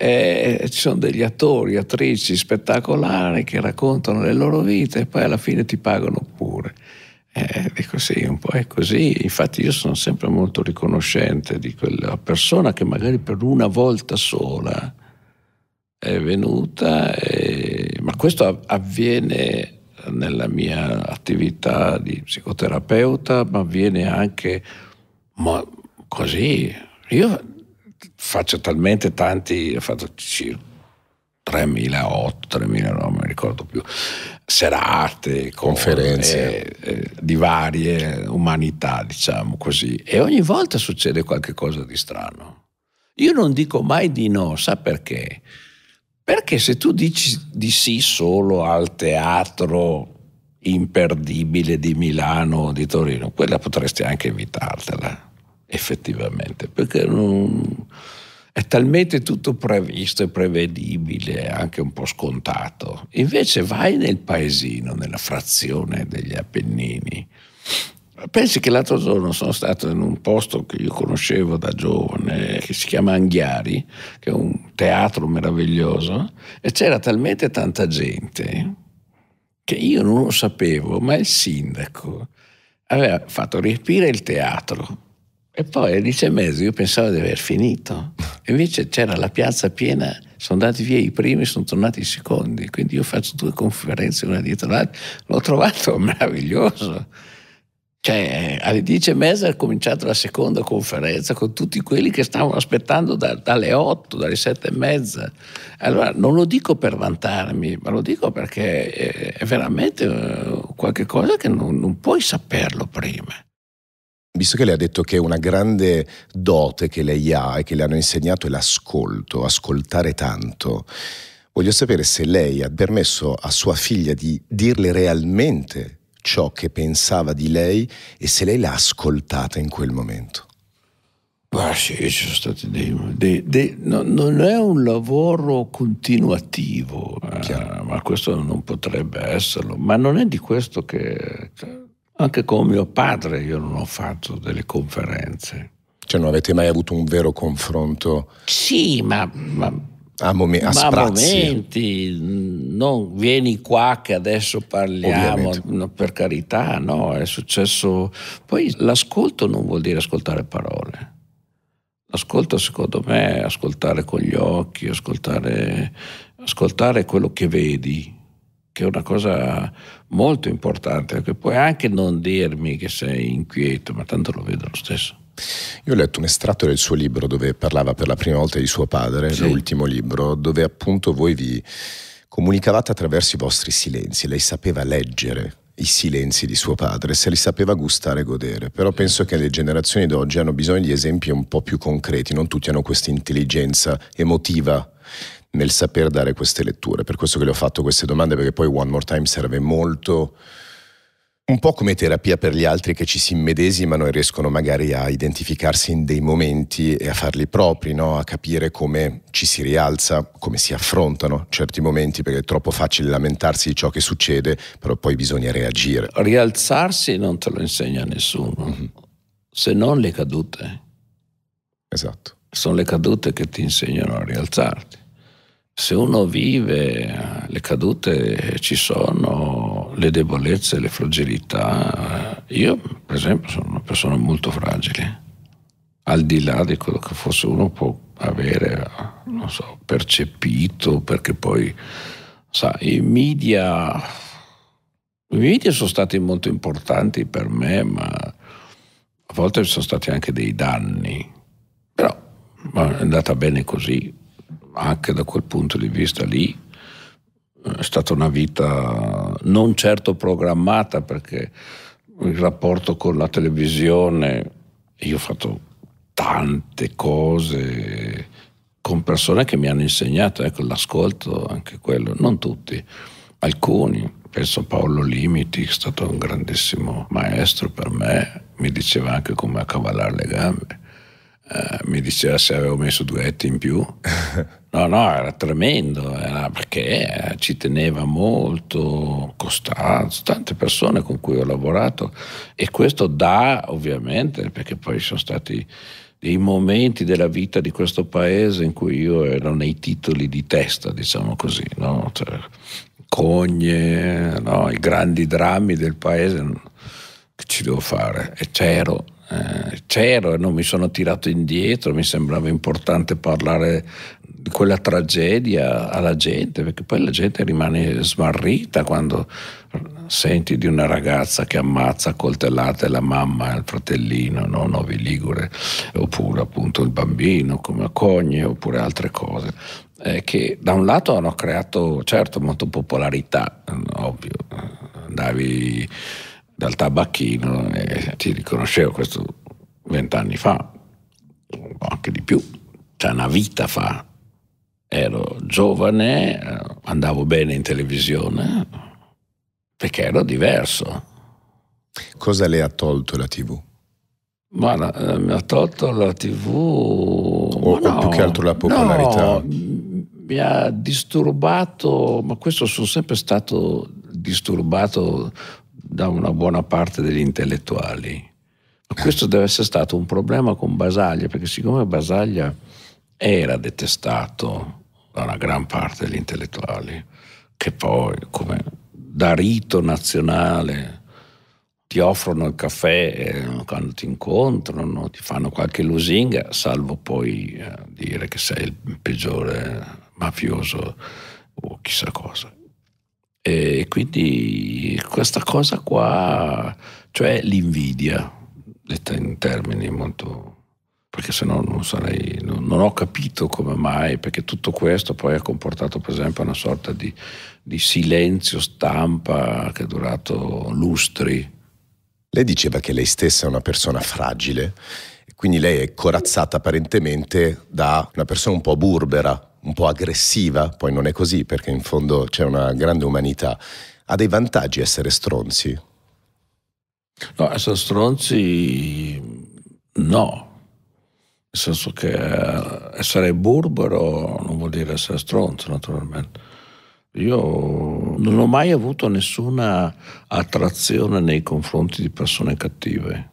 e ci sono degli attori, attrici spettacolari che raccontano le loro vite e poi alla fine ti pagano pure. Eh, dico sì, un po' è così. Infatti io sono sempre molto riconoscente di quella persona che magari per una volta sola è venuta, e... ma questo avviene nella mia attività di psicoterapeuta, ma avviene anche ma così. Io faccio talmente tanti, ho fatto circa 3008, 3009, non mi ricordo più, serate, conferenze eh, eh, di varie umanità, diciamo così. E ogni volta succede qualcosa di strano. Io non dico mai di no, sa perché? Perché se tu dici di sì solo al teatro imperdibile di Milano o di Torino, quella potresti anche evitartela effettivamente, perché non, è talmente tutto previsto e prevedibile, anche un po' scontato. Invece vai nel paesino, nella frazione degli Appennini. Pensi che l'altro giorno sono stato in un posto che io conoscevo da giovane, che si chiama Anghiari, che è un teatro meraviglioso, e c'era talmente tanta gente che io non lo sapevo, ma il sindaco aveva fatto riempire il teatro e poi alle 10 e mezzo io pensavo di aver finito, invece c'era la piazza piena, sono andati via i primi e sono tornati i secondi, quindi io faccio due conferenze una dietro l'altra, l'ho trovato meraviglioso. Cioè, alle 10 e mezza è cominciata la seconda conferenza con tutti quelli che stavano aspettando da, dalle 8, dalle 7 e mezza. Allora, non lo dico per vantarmi, ma lo dico perché è, veramente eh, qualcosa che non, non puoi saperlo prima visto che lei ha detto che una grande dote che lei ha e che le hanno insegnato è l'ascolto, ascoltare tanto. Voglio sapere se lei ha permesso a sua figlia di dirle realmente ciò che pensava di lei e se lei l'ha ascoltata in quel momento. Ma sì, ci sono stati dei, dei, dei no, non è un lavoro continuativo, ma, eh, ma, questo non potrebbe esserlo, ma non è di questo che cioè, anche con mio padre io non ho fatto delle conferenze. Cioè non avete mai avuto un vero confronto? Sì, ma... ma a, momen- a, ma momenti, mm, non vieni qua che adesso parliamo, no, per carità, no, è successo. Poi l'ascolto non vuol dire ascoltare parole. L'ascolto secondo me è ascoltare con gli occhi, ascoltare, ascoltare quello che vedi, che è una cosa molto importante, perché puoi anche non dirmi che sei inquieto, ma tanto lo vedo lo stesso. Io ho letto un estratto del suo libro dove parlava per la prima volta di suo padre, sì. l'ultimo libro, dove appunto voi vi comunicavate attraverso i vostri silenzi, lei sapeva leggere i silenzi di suo padre, se li sapeva gustare e godere. Però penso che le generazioni d'oggi hanno bisogno di esempi un po' più concreti, non tutti hanno questa intelligenza emotiva nel saper dare queste letture. Per questo che le ho fatto queste domande, perché poi One More Time serve molto, un po' come terapia per gli altri che ci si immedesimano e riescono magari a identificarsi in dei momenti e a farli propri, no? a capire come ci si rialza, come si affrontano certi momenti, perché è troppo facile lamentarsi di ciò che succede, però poi bisogna reagire. Rialzarsi non te lo insegna nessuno, mm -hmm. se non le cadute. Esatto. Sono le cadute che ti insegnano a rialzarti se uno vive, le cadute ci sono, le debolezze, le fragilità. Io, per esempio, sono una persona molto fragile, al di là di quello che forse uno può avere, non so, percepito, perché poi, sa, i media, i media sono stati molto importanti per me, ma a volte ci sono stati anche dei danni, però è andata bene così anche da quel punto di vista lì è stata una vita non certo programmata perché il rapporto con la televisione, io ho fatto tante cose con persone che mi hanno insegnato, ecco l'ascolto anche quello, non tutti, alcuni, penso Paolo Limiti è stato un grandissimo maestro per me, mi diceva anche come accavallare le gambe eh, mi diceva se avevo messo duetti in più. No, no, era tremendo, era perché eh, ci teneva molto Costanzo, tante persone con cui ho lavorato e questo dà ovviamente, perché poi sono stati dei momenti della vita di questo paese in cui io ero nei titoli di testa, diciamo così, no? cioè, Cogne, no? i grandi drammi del paese, che ci devo fare? E c'ero, eh, c'ero e non mi sono tirato indietro, mi sembrava importante parlare di quella tragedia alla gente, perché poi la gente rimane smarrita quando senti di una ragazza che ammazza a coltellate la mamma e il fratellino, no? Novi Ligure, oppure appunto il bambino come a Cogne, oppure altre cose. Eh, che da un lato hanno creato certo molto popolarità, eh, ovvio, eh, andavi dal tabacchino e ti riconoscevo questo vent'anni fa, anche di più, cioè una vita fa. Ero giovane, eh, andavo bene in televisione, perché ero diverso. Cosa le ha tolto la TV? Ma la, eh, mi ha tolto la TV. O, no, più che altro la popolarità? No, mi ha disturbato, ma questo sono sempre stato disturbato da una buona parte degli intellettuali. Questo deve essere stato un problema con Basaglia, perché siccome Basaglia era detestato da una gran parte degli intellettuali, che poi come da rito nazionale ti offrono il caffè eh, quando ti incontrano, ti fanno qualche lusinga, salvo poi eh, dire che sei il peggiore mafioso o chissà cosa. E quindi questa cosa qua, cioè l'invidia, detta in termini molto... perché se no non sarei... Non, non, ho capito come mai, perché tutto questo poi ha comportato per esempio una sorta di, di silenzio stampa che è durato lustri. Lei diceva che lei stessa è una persona fragile, quindi lei è corazzata apparentemente da una persona un po' burbera, un po' aggressiva, poi non è così perché in fondo c'è una grande umanità, ha dei vantaggi essere stronzi? No, essere stronzi no, nel senso che eh, essere burbero non vuol dire essere stronzo naturalmente. Io non ho mai avuto nessuna attrazione nei confronti di persone cattive.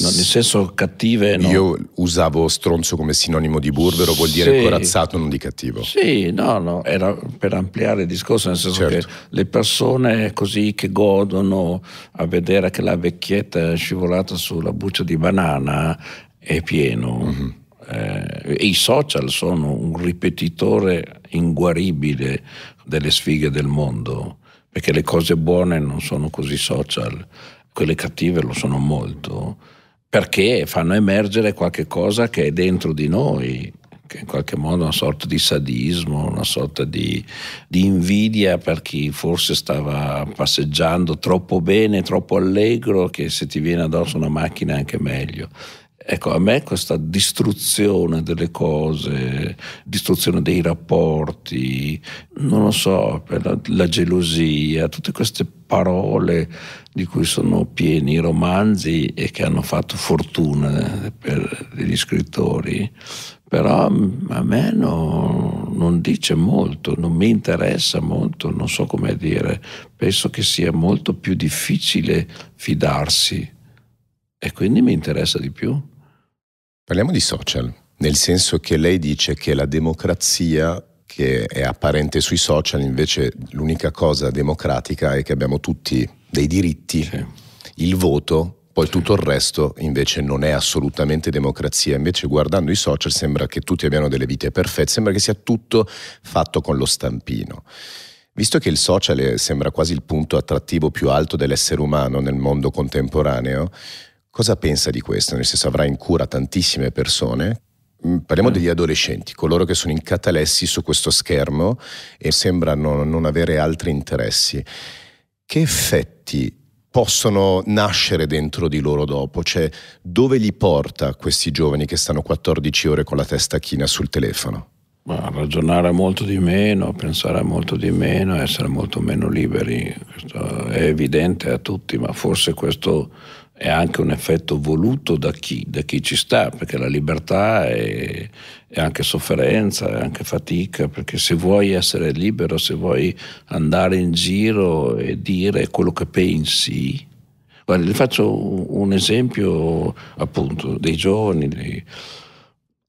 No, nel senso cattive. No. Io usavo stronzo come sinonimo di burbero, vuol dire sì. corazzato, non di cattivo. Sì, no, no, era per ampliare il discorso, nel senso certo. che le persone così che godono a vedere che la vecchietta è scivolata sulla buccia di banana è pieno. Mm-hmm. Eh, I social sono un ripetitore inguaribile delle sfighe del mondo, perché le cose buone non sono così social, quelle cattive lo sono molto perché fanno emergere qualche cosa che è dentro di noi, che in qualche modo è una sorta di sadismo, una sorta di, di, invidia per chi forse stava passeggiando troppo bene, troppo allegro, che se ti viene addosso una macchina è anche meglio. Ecco, a me questa distruzione delle cose, distruzione dei rapporti, non lo so, la, la gelosia, tutte queste parole di cui sono pieni i romanzi e che hanno fatto fortuna per gli scrittori, però a me no, non dice molto, non mi interessa molto, non so come dire, penso che sia molto più difficile fidarsi e quindi mi interessa di più. Parliamo di social, nel senso che lei dice che la democrazia che è apparente sui social, invece l'unica cosa democratica è che abbiamo tutti dei diritti, sì. il voto, poi sì. tutto il resto invece non è assolutamente democrazia, invece guardando i social sembra che tutti abbiano delle vite perfette, sembra che sia tutto fatto con lo stampino. Visto che il social sembra quasi il punto attrattivo più alto dell'essere umano nel mondo contemporaneo, Cosa pensa di questo? Nel senso avrà in cura tantissime persone. Mm, parliamo mm. degli adolescenti, coloro che sono incatalessi su questo schermo e sembrano non avere altri interessi. Che effetti possono nascere dentro di loro dopo? Cioè, dove li porta questi giovani che stanno 14 ore con la testa china sul telefono? Ma ragionare molto di meno, pensare molto di meno, essere molto meno liberi, questo è evidente a tutti, ma forse questo è anche un effetto voluto da chi, da chi ci sta, perché la libertà è, è, anche sofferenza, è anche fatica, perché se vuoi essere libero, se vuoi andare in giro e dire quello che pensi, guarda, le faccio un esempio appunto dei giovani, dei,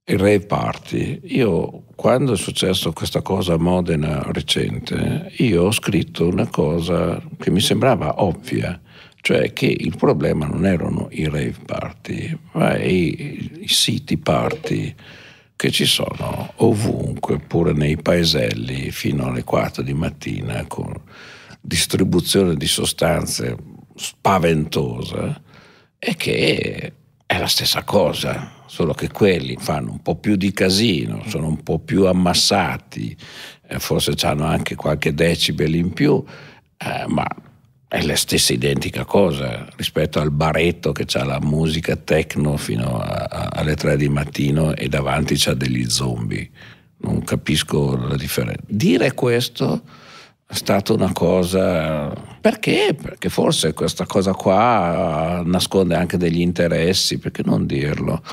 il rave party. Io, quando è successo questa cosa a Modena recente, io ho scritto una cosa che mi sembrava ovvia, cioè che il problema non erano i rave party, ma i, i siti party che ci sono ovunque, pure nei paeselli fino alle 4 di mattina con distribuzione di sostanze spaventosa e che è la stessa cosa, solo che quelli fanno un po' più di casino, sono un po' più ammassati, eh, forse hanno anche qualche decibel in più, eh, ma è la stessa identica cosa rispetto al baretto che ha la musica techno fino a, a, alle tre di mattino e davanti c'ha degli zombie. Non capisco la differenza. Dire questo è stata una cosa... Perché? Perché forse questa cosa qua nasconde anche degli interessi, perché non dirlo?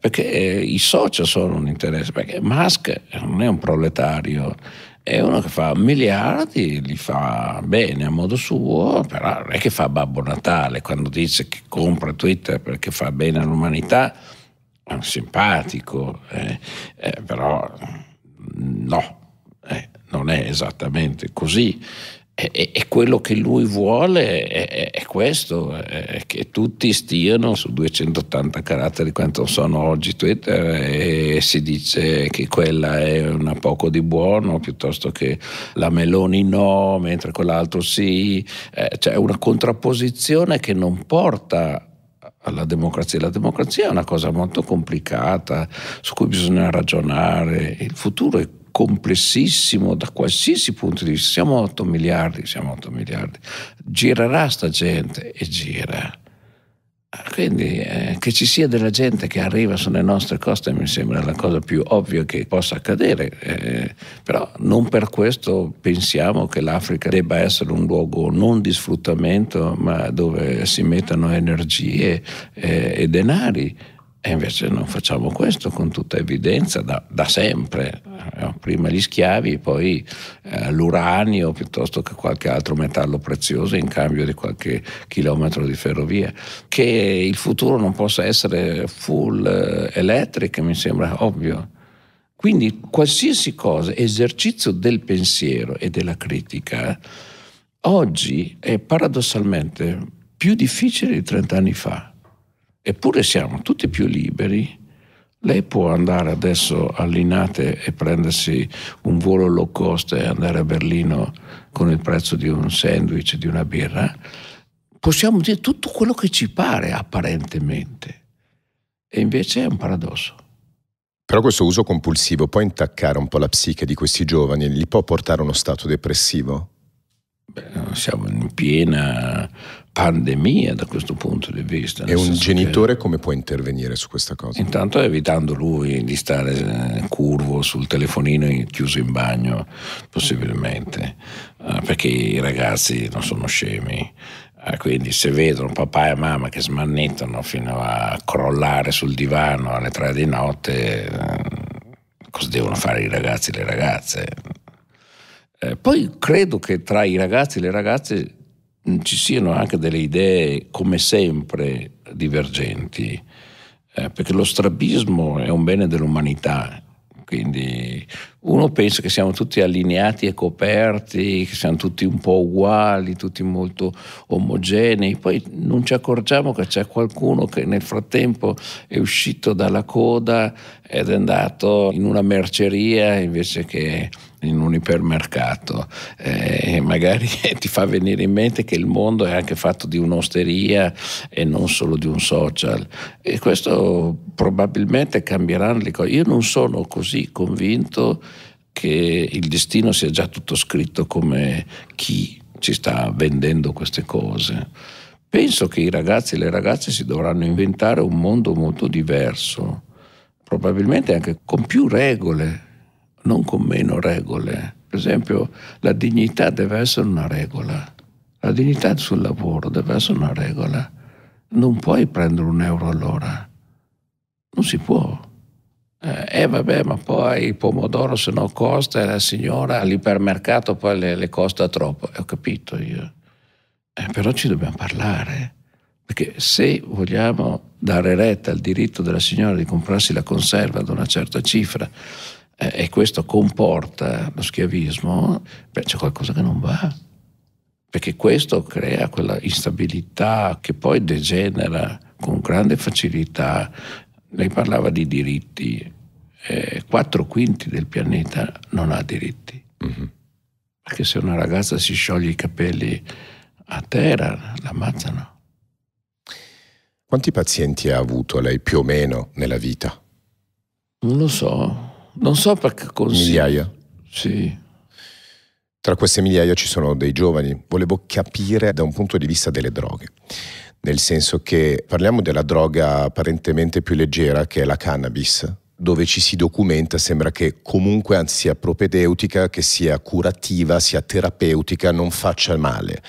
Perché i social sono un interesse, perché Musk non è un proletario è uno che fa miliardi, li fa bene a modo suo, però non è che fa Babbo Natale quando dice che compra Twitter perché fa bene all'umanità, è un simpatico, eh, eh, però no, eh, non è esattamente così. E, e, quello che lui vuole è, è questo, è che tutti stiano su 280 caratteri quanto sono oggi Twitter e si dice che quella è una poco di buono piuttosto che la Meloni no, mentre quell'altro sì, eh, cioè una contrapposizione che non porta alla democrazia. La democrazia è una cosa molto complicata su cui bisogna ragionare, il futuro è complessissimo da qualsiasi punto di vista, siamo 8 miliardi, siamo 8 miliardi, girerà sta gente e gira. Quindi eh, che ci sia della gente che arriva sulle nostre coste mi sembra la cosa più ovvia che possa accadere, eh, però non per questo pensiamo che l'Africa debba essere un luogo non di sfruttamento, ma dove si mettano energie eh, e denari. E invece non facciamo questo con tutta evidenza da, da sempre. Eh, prima gli schiavi, poi eh, l'uranio piuttosto che qualche altro metallo prezioso in cambio di qualche chilometro di ferrovia. Che il futuro non possa essere full eh, elettrica mi sembra ovvio. Quindi qualsiasi cosa, esercizio del pensiero e della critica, oggi è paradossalmente più difficile di 30 anni fa Eppure siamo tutti più liberi. Lei può andare adesso all'Inate e prendersi un volo low cost e andare a Berlino con il prezzo di un sandwich, di una birra. Possiamo dire tutto quello che ci pare apparentemente. E invece è un paradosso. Però questo uso compulsivo può intaccare un po' la psiche di questi giovani, li può portare a uno stato depressivo? Beh, siamo in piena pandemia da questo punto di vista. E un genitore come può intervenire su questa cosa? Intanto evitando lui di stare eh, curvo sul telefonino chiuso in bagno, possibilmente, ah, perché i ragazzi non sono scemi. Ah, quindi se vedono papà e mamma che smannettano fino a crollare sul divano alle tre di notte, eh, cosa devono fare i ragazzi e le ragazze? Eh, poi credo che tra i ragazzi e le ragazze Mm, ci siano anche delle idee, come sempre, divergenti, eh, perché lo strabismo è un bene dell'umanità. Quindi uno pensa che siamo tutti allineati e coperti, che siamo tutti un po' uguali, tutti molto omogenei, poi non ci accorgiamo che c'è qualcuno che nel frattempo è uscito dalla coda ed è andato in una merceria invece che in un ipermercato eh, e magari ti fa venire in mente che il mondo è anche fatto di un'osteria e non solo di un social e questo probabilmente cambierà le cose. Io non sono così convinto che il destino sia già tutto scritto come chi ci sta vendendo queste cose. Penso che i ragazzi e le ragazze si dovranno inventare un mondo molto diverso, probabilmente anche con più regole non con meno regole. Per esempio, la dignità deve essere una regola. La dignità sul lavoro deve essere una regola. Non puoi prendere un euro all'ora. Non si può. Eh, eh vabbè, ma poi il pomodoro se no costa e la signora all'ipermercato poi le, le costa troppo. Eh, ho capito io. Eh, però ci dobbiamo parlare. Perché se vogliamo dare retta al diritto della signora di comprarsi la conserva ad una certa cifra, eh, e questo comporta lo schiavismo, beh, c'è qualcosa che non va. Perché questo crea quella instabilità che poi degenera con grande facilità. Lei parlava di diritti. Eh, quattro quinti del pianeta non ha diritti. Mm-hmm. Perché se una ragazza si scioglie i capelli a terra, l'ammazzano. Quanti pazienti ha avuto lei più o meno nella vita? Non lo so, non so perché consiglio. Migliaia? Sì. Tra queste migliaia ci sono dei giovani. Volevo capire da un punto di vista delle droghe. Nel senso che parliamo della droga apparentemente più leggera che è la cannabis, dove ci si documenta sembra che comunque anzi sia propedeutica, che sia curativa, sia terapeutica, non faccia male.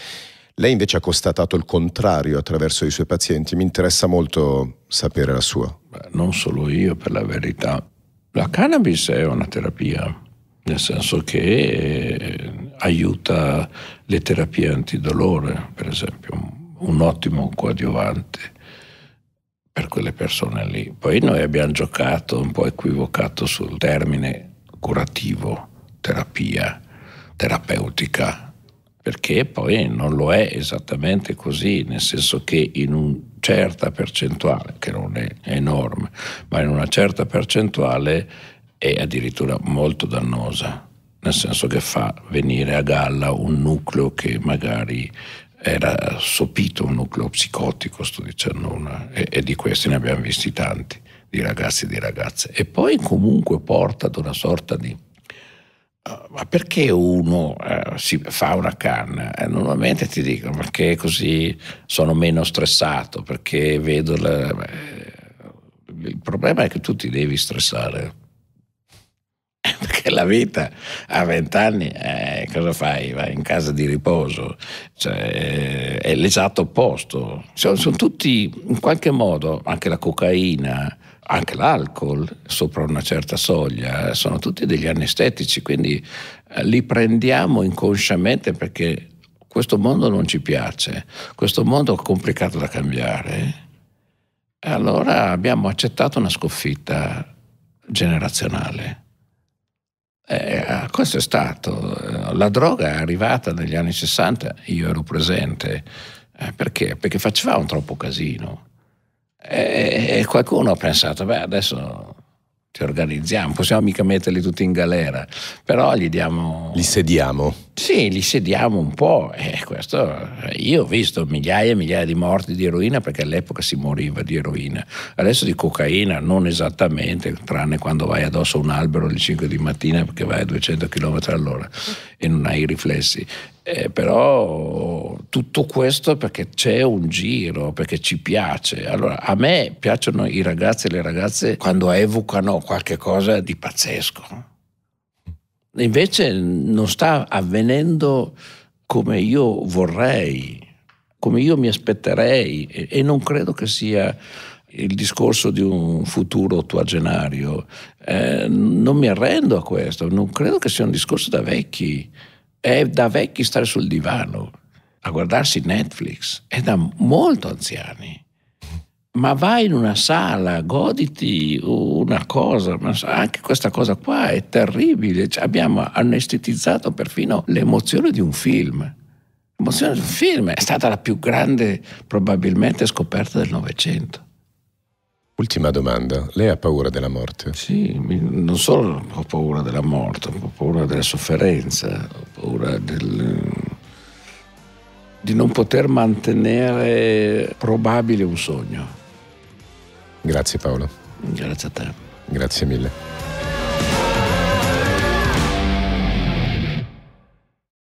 Lei invece ha constatato il contrario attraverso i suoi pazienti, mi interessa molto sapere la sua. Beh, non solo io per la verità, la cannabis è una terapia, nel senso che eh, aiuta le terapie antidolore, per esempio, un ottimo coadiuvante per quelle persone lì. Poi noi abbiamo giocato un po' equivocato sul termine curativo, terapia, terapeutica, perché poi non lo è esattamente così, nel senso che in un certa percentuale, che non è enorme, ma in una certa percentuale è addirittura molto dannosa, nel senso che fa venire a galla un nucleo che magari era sopito, un nucleo psicotico, sto dicendo, una, e, e di questi ne abbiamo visti tanti, di ragazzi e di ragazze. E poi comunque porta ad una sorta di eh, ma perché uno eh, si fa una canna? Eh, normalmente ti dicono perché così sono meno stressato, perché vedo... La... Eh, il problema è che tu ti devi stressare. Perché la vita a vent'anni, eh, cosa fai? Vai in casa di riposo, cioè, eh, è l'esatto opposto. Sono, sono tutti, in qualche modo, anche la cocaina, anche l'alcol sopra una certa soglia, eh, sono tutti degli anestetici, quindi eh, li prendiamo inconsciamente perché questo mondo non ci piace, questo mondo è complicato da cambiare. E eh, allora abbiamo accettato una sconfitta generazionale. Eh, questo è stato. La droga è arrivata negli anni 60, io ero presente. perché? Perché facevamo troppo casino. E, qualcuno ha pensato, beh, adesso ci organizziamo, possiamo mica metterli tutti in galera, però gli diamo... Li sediamo? Sì, li sediamo un po'. E questo, io ho visto migliaia e migliaia di morti di eroina perché all'epoca si moriva di eroina. Adesso di cocaina non esattamente, tranne quando vai addosso a un albero alle 5 di mattina perché vai a 200 km all'ora e non hai i riflessi. Eh, però tutto questo perché c'è un giro, perché ci piace. Allora, a me piacciono i ragazzi e le ragazze quando evocano qualche cosa di pazzesco. Invece non sta avvenendo come io vorrei, come io mi aspetterei e non credo che sia il discorso di un futuro ottuagenario. Eh, non mi arrendo a questo, non credo che sia un discorso da vecchi è da vecchi stare sul divano a guardarsi Netflix, è da molto anziani. Ma vai in una sala, goditi una cosa, ma anche questa cosa qua è terribile. Cioè, abbiamo anestetizzato perfino l'emozione di un film. L'emozione di un film è stata la più grande, probabilmente, scoperta del Novecento. Ultima domanda, lei ha paura della morte? Sì, non solo ho paura della morte, ho paura della sofferenza, ho paura del, di non poter mantenere probabile un sogno. Grazie Paolo. Grazie a te. Grazie mille.